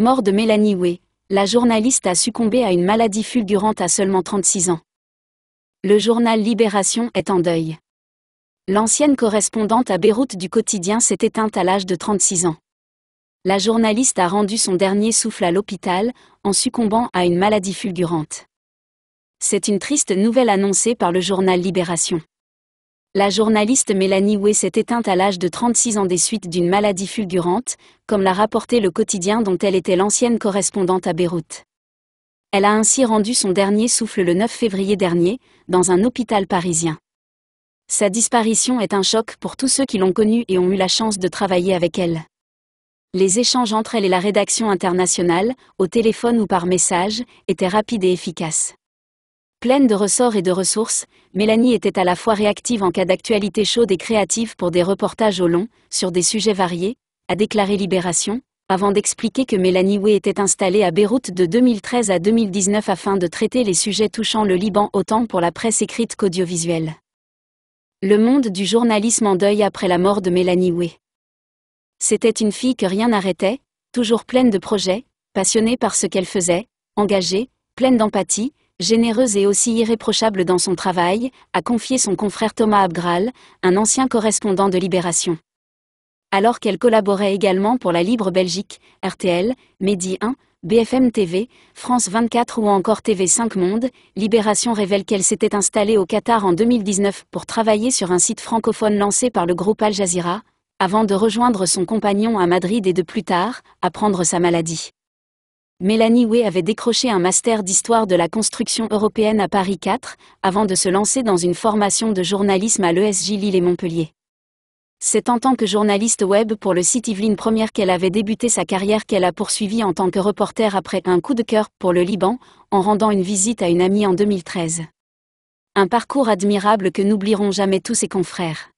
Mort de Mélanie Way, la journaliste a succombé à une maladie fulgurante à seulement 36 ans. Le journal Libération est en deuil. L'ancienne correspondante à Beyrouth du quotidien s'est éteinte à l'âge de 36 ans. La journaliste a rendu son dernier souffle à l'hôpital, en succombant à une maladie fulgurante. C'est une triste nouvelle annoncée par le journal Libération. La journaliste Mélanie Way s'est éteinte à l'âge de 36 ans des suites d'une maladie fulgurante, comme l'a rapporté le quotidien dont elle était l'ancienne correspondante à Beyrouth. Elle a ainsi rendu son dernier souffle le 9 février dernier, dans un hôpital parisien. Sa disparition est un choc pour tous ceux qui l'ont connue et ont eu la chance de travailler avec elle. Les échanges entre elle et la rédaction internationale, au téléphone ou par message, étaient rapides et efficaces. Pleine de ressorts et de ressources, Mélanie était à la fois réactive en cas d'actualité chaude et créative pour des reportages au long, sur des sujets variés, a déclaré Libération, avant d'expliquer que Mélanie Way était installée à Beyrouth de 2013 à 2019 afin de traiter les sujets touchant le Liban autant pour la presse écrite qu'audiovisuelle. Le monde du journalisme en deuil après la mort de Mélanie Way. C'était une fille que rien n'arrêtait, toujours pleine de projets, passionnée par ce qu'elle faisait, engagée, pleine d'empathie, généreuse et aussi irréprochable dans son travail, a confié son confrère Thomas Abgral, un ancien correspondant de Libération. Alors qu'elle collaborait également pour la Libre Belgique, RTL, Medi 1, BFM TV, France 24 ou encore TV5 Monde, Libération révèle qu'elle s'était installée au Qatar en 2019 pour travailler sur un site francophone lancé par le groupe Al Jazeera, avant de rejoindre son compagnon à Madrid et de plus tard, apprendre sa maladie. Mélanie Way avait décroché un master d'histoire de la construction européenne à Paris 4, avant de se lancer dans une formation de journalisme à l'ESJ Lille et Montpellier. C'est en tant que journaliste web pour le site Yveline Première qu'elle avait débuté sa carrière qu'elle a poursuivie en tant que reporter après un coup de cœur pour le Liban, en rendant une visite à une amie en 2013. Un parcours admirable que n'oublieront jamais tous ses confrères.